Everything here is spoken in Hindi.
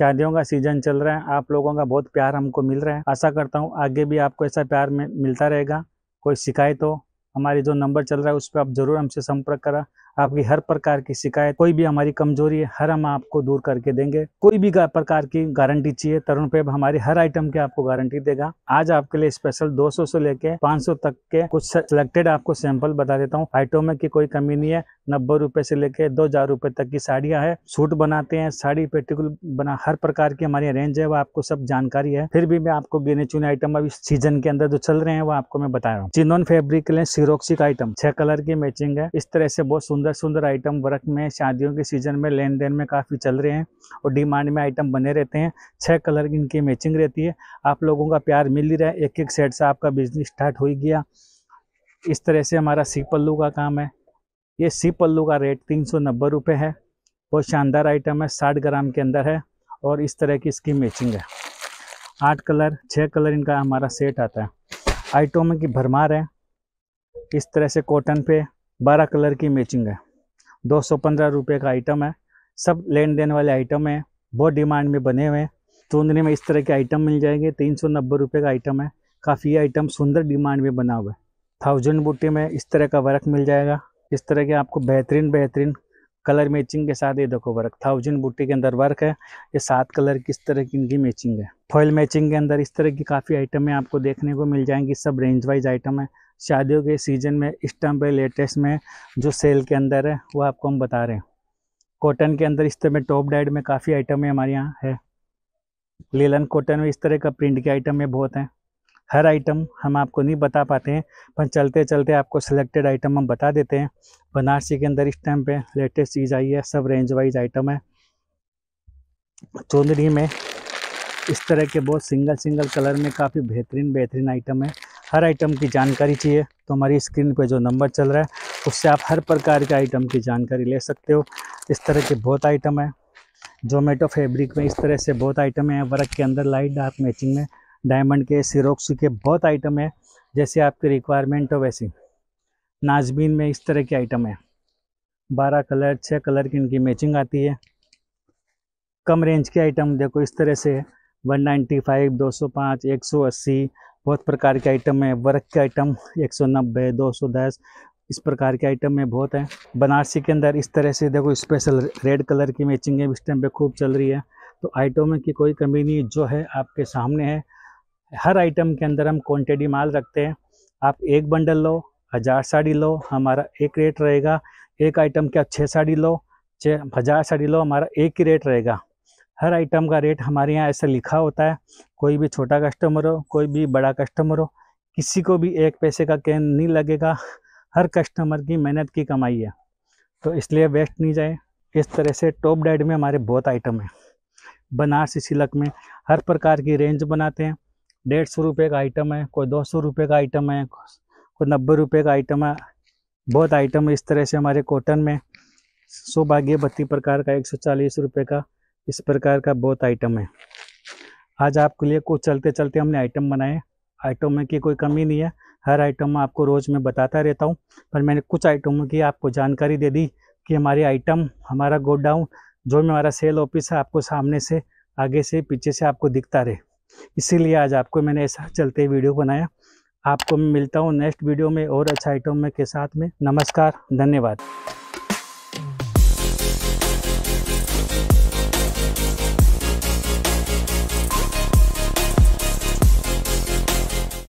शादियों का सीजन चल रहा है आप लोगों का बहुत प्यार हमको मिल रहा है आशा करता हूँ आगे भी आपको ऐसा प्यार मिलता रहेगा कोई शिकायत हो हमारी जो नंबर चल रहा है उस पर आप ज़रूर हमसे संपर्क करा आपकी हर प्रकार की शिकायत कोई भी हमारी कमजोरी है हर हम आपको दूर करके देंगे कोई भी प्रकार की गारंटी चाहिए तरुण पेब हमारी हर आइटम की आपको गारंटी देगा आज आपके लिए स्पेशल 200 से लेके 500 तक के कुछ सिलेक्टेड आपको सैंपल बता देता हूँ आइटम में की कोई कमी नहीं है नब्बे रुपए से लेके दो हजार रुपए तक की साड़ियाँ है सूट बनाते हैं साड़ी पेटिकुल बना हर प्रकार की हमारी रेंज है वो आपको सब जानकारी है फिर भी मैं आपको गिने चुने आइटम अभी सीजन के अंदर जो चल रहे हैं वो आपको मैं बता रहा हूँ चिन्होन फेब्रिक के लिए सीरोक्सिक आइटम छह कलर की मैचिंग है इस तरह से बहुत सुंदर सुंदर आइटम वर्क में शादियों के सीज़न में लेन देन में काफ़ी चल रहे हैं और डिमांड में आइटम बने रहते हैं छः कलर की इनकी मैचिंग रहती है आप लोगों का प्यार मिल ही रहा है एक एक सेट से आपका बिजनेस स्टार्ट हो ही गया इस तरह से हमारा सी पल्लू का काम है ये सी पल्लू का रेट तीन सौ नब्बे रुपये है बहुत शानदार आइटम है साठ ग्राम के अंदर है और इस तरह की इसकी मैचिंग है आठ कलर छः कलर इनका हमारा सेट आता है आइटमों की भरमार है इस तरह से कॉटन पे बारह कलर की मैचिंग है दो सौ पंद्रह रुपये का आइटम है सब लेन देन वाले आइटम है बहुत डिमांड में बने हुए हैं चूंदनी में इस तरह के आइटम मिल जाएंगे तीन सौ नब्बे रुपये का आइटम है काफ़ी आइटम सुंदर डिमांड में बना हुआ है थाउजेंड बूटे में इस तरह का वर्क मिल जाएगा इस तरह के आपको बेहतरीन बेहतरीन कलर मैचिंग के साथ ये देखो वर्क थाउजेंड बूटी के अंदर वर्क है ये सात कलर की इस तरह की इनकी मैचिंग है फॉयल मैचिंग के अंदर इस तरह की काफ़ी आइटमें आपको देखने को मिल जाएंगी सब रेंज वाइज आइटम है शादियों के सीज़न में इस टाइम पे लेटेस्ट में जो सेल के अंदर है वो आपको हम बता रहे हैं कॉटन के अंदर इस तरह में टॉप डाइड में काफ़ी आइटम है हमारे यहाँ है लेलन कॉटन में इस तरह का प्रिंट के आइटम में बहुत हैं हर आइटम हम आपको नहीं बता पाते हैं पर चलते चलते आपको सिलेक्टेड आइटम हम बता देते हैं बनारसी के अंदर इस टाइम पे लेटेस्ट चीज़ आई है सब रेंज वाइज आइटम है चौधरी में इस तरह के बहुत सिंगल सिंगल कलर में काफ़ी बेहतरीन बेहतरीन आइटम है हर आइटम की जानकारी चाहिए तो हमारी स्क्रीन पर जो नंबर चल रहा है उससे आप हर प्रकार के आइटम की जानकारी ले सकते हो इस तरह के बहुत आइटम हैं जोमेटो फैब्रिक में इस तरह से बहुत आइटम हैं वर्क के अंदर लाइट डार्क मैचिंग में डायमंड के सिरोक्स के बहुत आइटम हैं जैसे आपकी रिक्वायरमेंट हो वैसे नाजबीन में इस तरह के आइटम हैं बारह कलर छः कलर की इनकी मैचिंग आती है कम रेंज के आइटम देखो इस तरह से वन नाइन्टी फाइव दो सौ पाँच एक सौ अस्सी बहुत प्रकार के आइटम है वर्क के आइटम 190 210 इस प्रकार के आइटम में बहुत हैं बनारसी के अंदर इस तरह से देखो स्पेशल रेड कलर की मैचिंग है इस टाइम पर खूब चल रही है तो आइटम की कोई कमी नहीं जो है आपके सामने है हर आइटम के अंदर हम क्वान्टिटी माल रखते हैं आप एक बंडल लो हज़ार साड़ी लो हमारा एक रेट रहेगा एक आइटम के आप छः साड़ी लो छः हज़ार साड़ी लो हमारा एक ही रेट रहेगा हर आइटम का रेट हमारे यहाँ ऐसा लिखा होता है कोई भी छोटा कस्टमर हो कोई भी बड़ा कस्टमर हो किसी को भी एक पैसे का कैन नहीं लगेगा हर कस्टमर की मेहनत की कमाई है तो इसलिए वेस्ट नहीं जाए इस तरह से टॉप डाइट में हमारे बहुत आइटम हैं बनारसी सिलक में हर प्रकार की रेंज बनाते हैं डेढ़ सौ रुपये का आइटम है कोई दो सौ रुपये का आइटम है कोई नब्बे रुपये का आइटम है बहुत आइटम इस तरह से हमारे कॉटन में सौभाग्य बत्ती प्रकार का एक सौ चालीस रुपये का इस प्रकार का बहुत आइटम है आज आपके लिए कुछ चलते चलते हमने आइटम बनाए आइटम की कोई कमी नहीं है हर आइटम आपको रोज़ मैं बताता रहता हूँ पर मैंने कुछ आइटमों की आपको जानकारी दे दी कि हमारी आइटम हमारा गोडाउन जो भी हमारा सेल ऑफिस है आपको सामने से आगे से पीछे से आपको दिखता रहे इसीलिए आज आपको मैंने ऐसा चलते वीडियो बनाया आपको मैं मिलता हूँ नेक्स्ट वीडियो में और अच्छा आइटम में के साथ में नमस्कार धन्यवाद